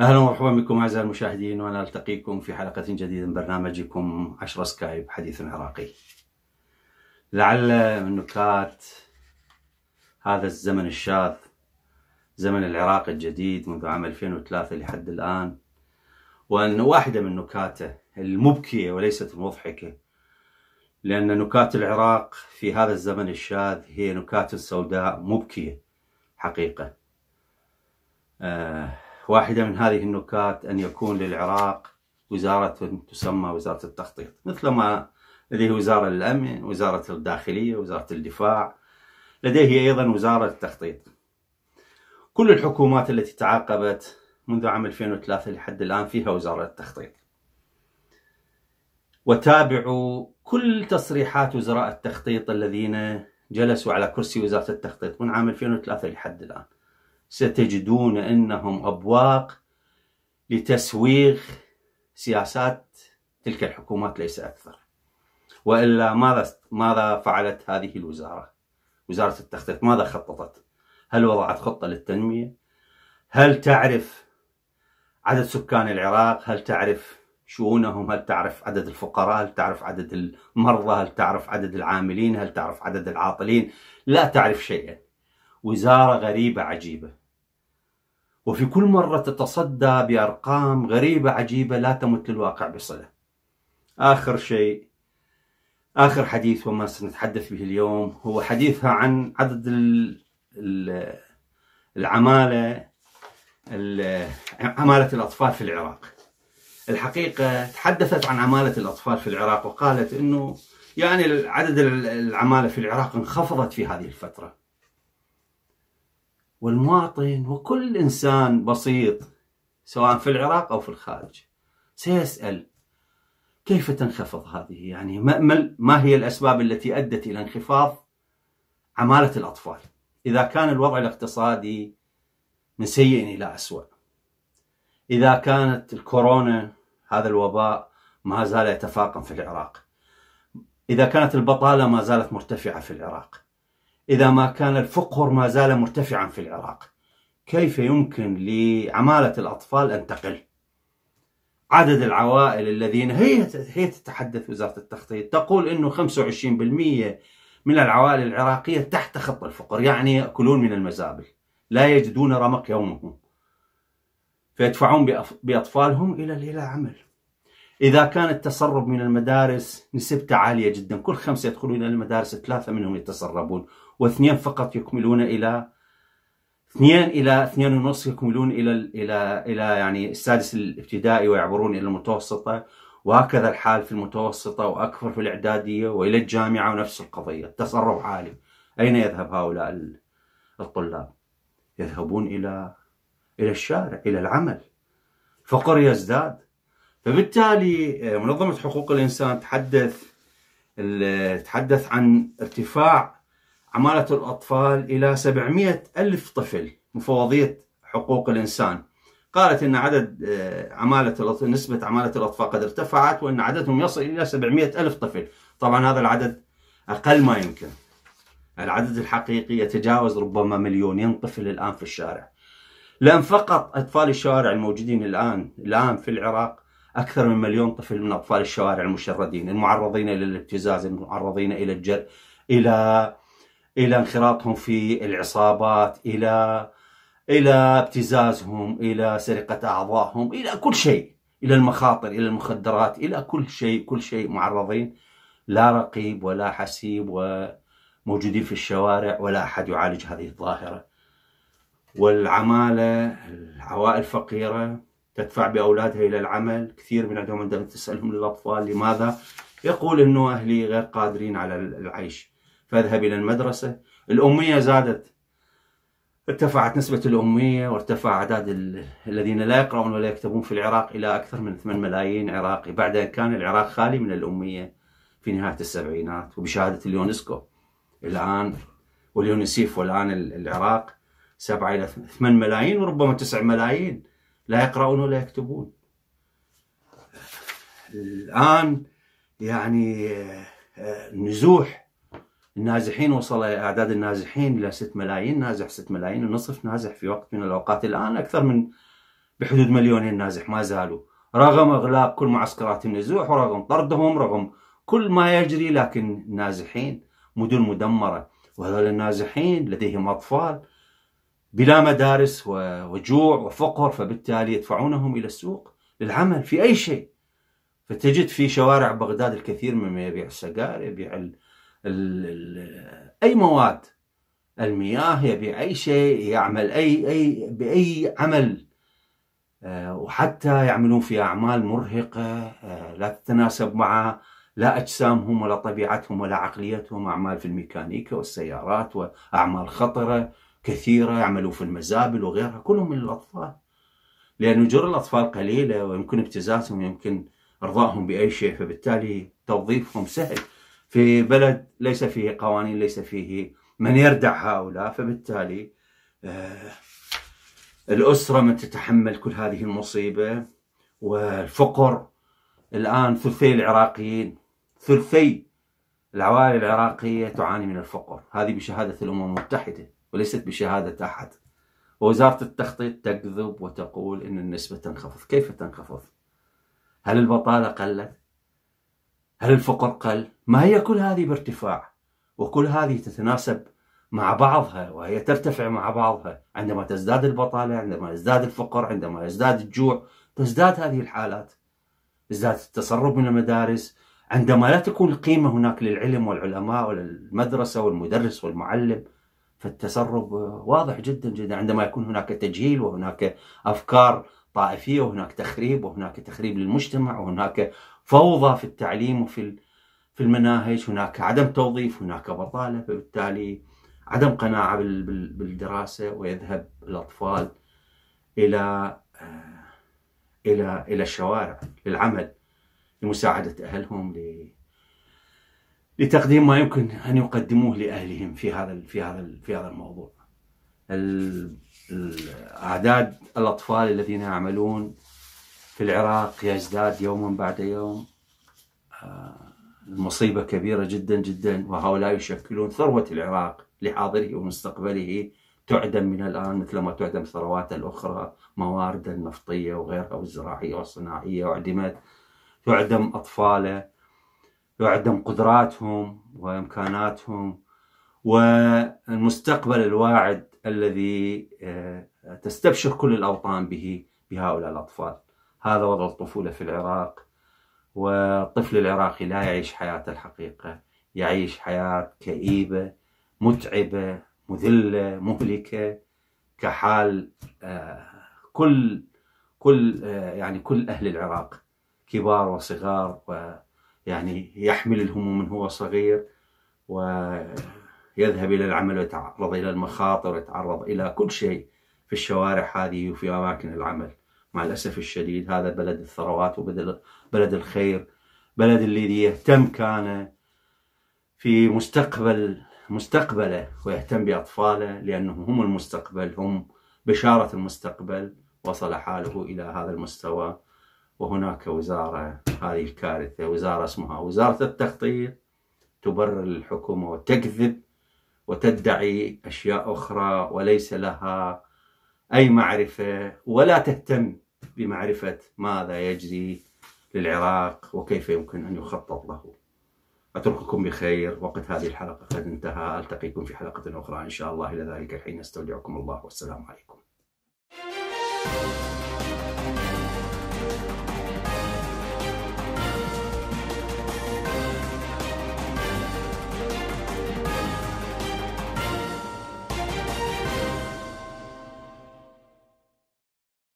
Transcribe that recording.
اهلا ومرحبا بكم اعزائي المشاهدين وانا التقيكم في حلقه جديده من برنامجكم 10 سكايب حديث عراقي. لعل من نكات هذا الزمن الشاذ زمن العراق الجديد منذ عام 2003 لحد الان وان واحده من نكاته المبكيه وليست المضحكه لان نكات العراق في هذا الزمن الشاذ هي نكات سوداء مبكيه حقيقه. آه واحدة من هذه النكات أن يكون للعراق وزارة تسمى وزارة التخطيط مثل ما لديه وزارة للأمن وزارة الداخلية وزارة الدفاع لديه أيضا وزارة التخطيط كل الحكومات التي تعاقبت منذ عام 2003 لحد الآن فيها وزارة التخطيط وتابعوا كل تصريحات وزراء التخطيط الذين جلسوا على كرسي وزارة التخطيط من عام 2003 لحد الآن ستجدون أنهم أبواق لتسويغ سياسات تلك الحكومات ليس أكثر وإلا ماذا ماذا فعلت هذه الوزارة؟ وزارة التخطيط ماذا خططت؟ هل وضعت خطة للتنمية؟ هل تعرف عدد سكان العراق؟ هل تعرف شؤونهم؟ هل تعرف عدد الفقراء؟ هل تعرف عدد المرضى؟ هل تعرف عدد العاملين؟ هل تعرف عدد العاطلين؟ لا تعرف شيئا وزارة غريبة عجيبة وفي كل مرة تتصدى بأرقام غريبة عجيبة لا تمت للواقع بصلة آخر شيء آخر حديث وما سنتحدث به اليوم هو حديثها عن عدد العمالة عمالة الأطفال في العراق الحقيقة تحدثت عن عمالة الأطفال في العراق وقالت أنه يعني عدد العمالة في العراق انخفضت في هذه الفترة والمواطن وكل إنسان بسيط سواء في العراق أو في الخارج سيسأل كيف تنخفض هذه يعني ما هي الأسباب التي أدت إلى انخفاض عمالة الأطفال إذا كان الوضع الاقتصادي من سيء إلى أسوأ إذا كانت الكورونا هذا الوباء ما زال يتفاقم في العراق إذا كانت البطالة ما زالت مرتفعة في العراق إذا ما كان الفقر ما زال مرتفعا في العراق كيف يمكن لعمالة الأطفال أن تقل؟ عدد العوائل الذين هي هي تتحدث وزارة التخطيط تقول أنه 25% من العوائل العراقية تحت خط الفقر يعني يأكلون من المزابل لا يجدون رمق يومهم فيدفعون بأطفالهم إلى إلى عمل إذا كان التسرب من المدارس نسبته عالية جدا كل خمسة يدخلون إلى المدارس ثلاثة منهم يتسربون واثنين فقط يكملون الى اثنين الى اثنين ونص يكملون الى الى الى يعني السادس الابتدائي ويعبرون الى المتوسطه وهكذا الحال في المتوسطه واكثر في الاعداديه والى الجامعه ونفس القضيه تصرف عالي اين يذهب هؤلاء الطلاب؟ يذهبون الى الى الشارع الى العمل فقر يزداد فبالتالي آه، منظمه حقوق الانسان تحدث تحدث عن ارتفاع عمالة الأطفال إلى 700 ألف طفل مفوضية حقوق الإنسان قالت أن عدد آه، عمالة نسبة عمالة الأطفال قد ارتفعت وأن عددهم يصل إلى 700 ألف طفل طبعا هذا العدد أقل ما يمكن العدد الحقيقي يتجاوز ربما مليونين طفل الآن في الشارع لأن فقط أطفال الشوارع الموجودين الآن الآن في العراق أكثر من مليون طفل من أطفال الشوارع المشردين المعرضين إلى الابتزاز المعرضين إلى الجر إلى الى انخراطهم في العصابات الى الى ابتزازهم الى سرقه اعضائهم الى كل شيء الى المخاطر الى المخدرات الى كل شيء كل شيء معرضين لا رقيب ولا حسيب وموجودين في الشوارع ولا احد يعالج هذه الظاهره والعماله العوائل الفقيره تدفع باولادها الى العمل كثير من عندهم عندما تسالهم للاطفال لماذا يقول انه اهلي غير قادرين على العيش فاذهب إلى المدرسة الأمية زادت ارتفعت نسبة الأمية وارتفع عدد الذين لا يقرؤون ولا يكتبون في العراق إلى أكثر من 8 ملايين عراقي بعد أن كان العراق خالي من الأمية في نهاية السبعينات وبشهادة اليونسكو الآن واليونسيف والآن العراق 7 إلى 8 ملايين وربما 9 ملايين لا يقرؤون ولا يكتبون الآن يعني آه، نزوح النازحين وصل اعداد النازحين الى 6 ملايين نازح 6 ملايين ونصف نازح في وقت من الاوقات الان اكثر من بحدود مليونين نازح ما زالوا رغم اغلاق كل معسكرات النزوح ورغم طردهم رغم كل ما يجري لكن النازحين مدن مدمره وهذول النازحين لديهم اطفال بلا مدارس وجوع وفقر فبالتالي يدفعونهم الى السوق للعمل في اي شيء فتجد في شوارع بغداد الكثير مما يبيع السجائر يبيع اي مواد المياه يبي اي شيء يعمل اي اي باي عمل آه، وحتى يعملون في اعمال مرهقه آه، لا تتناسب مع لا اجسامهم ولا طبيعتهم ولا عقليتهم اعمال في الميكانيكا والسيارات واعمال خطره كثيره يعملوا في المزابل وغيرها كلهم من الاطفال لان اجور الاطفال قليله ويمكن ابتزازهم يمكن ارضائهم باي شيء فبالتالي توظيفهم سهل في بلد ليس فيه قوانين ليس فيه من يردع هؤلاء فبالتالي آه، الأسرة من تتحمل كل هذه المصيبة والفقر الآن ثلثي العراقيين ثلثي العوائل العراقية تعاني من الفقر هذه بشهادة الأمم المتحدة وليست بشهادة أحد ووزارة التخطيط تكذب وتقول أن النسبة تنخفض كيف تنخفض؟ هل البطالة قلت؟ هل الفقر قل؟ ما هي كل هذه بارتفاع وكل هذه تتناسب مع بعضها وهي ترتفع مع بعضها عندما تزداد البطالة عندما يزداد الفقر عندما يزداد الجوع تزداد هذه الحالات يزداد التسرب من المدارس عندما لا تكون القيمة هناك للعلم والعلماء والمدرسة والمدرس والمعلم فالتسرب واضح جدا جدا عندما يكون هناك تجهيل وهناك أفكار طائفية وهناك تخريب وهناك تخريب للمجتمع وهناك فوضى في التعليم وفي في المناهج هناك عدم توظيف هناك بطالة فبالتالي عدم قناعة بالدراسة ويذهب الأطفال إلى آه، إلى إلى الشوارع للعمل لمساعدة أهلهم لتقديم ما يمكن أن يقدموه لأهلهم في هذا في هذا في هذا الموضوع أعداد الأطفال الذين يعملون في العراق يزداد يوما بعد يوم آه، المصيبة كبيرة جدا جدا وهؤلاء يشكلون ثروة العراق لحاضره ومستقبله تعدم من الآن مثل ما تعدم ثروات الأخرى موارد النفطية وغيرها والزراعية والصناعية وعدمت تعدم أطفاله يعدم قدراتهم وإمكاناتهم والمستقبل الواعد الذي آه، تستبشر كل الأوطان به بهؤلاء الأطفال هذا وضع الطفولة في العراق والطفل العراقي لا يعيش حياته الحقيقة يعيش حياة كئيبة متعبة مذلة مهلكة كحال آه، كل كل آه، يعني كل أهل العراق كبار وصغار ويعني يحمل الهموم من هو صغير ويذهب إلى العمل ويتعرض إلى المخاطر ويتعرض إلى كل شيء في الشوارع هذه وفي أماكن العمل مع الأسف الشديد هذا بلد الثروات وبلد الخير بلد اللي يهتم كان في مستقبل مستقبله ويهتم بأطفاله لأنهم هم المستقبل هم بشارة المستقبل وصل حاله إلى هذا المستوى وهناك وزارة هذه الكارثة وزارة اسمها وزارة التخطيط تبرر الحكومة وتكذب وتدعي أشياء أخرى وليس لها أي معرفة ولا تهتم بمعرفة ماذا يجري للعراق وكيف يمكن أن يخطط له أترككم بخير وقت هذه الحلقة قد انتهى ألتقيكم في حلقة أخرى إن شاء الله إلى ذلك الحين استودعكم الله والسلام عليكم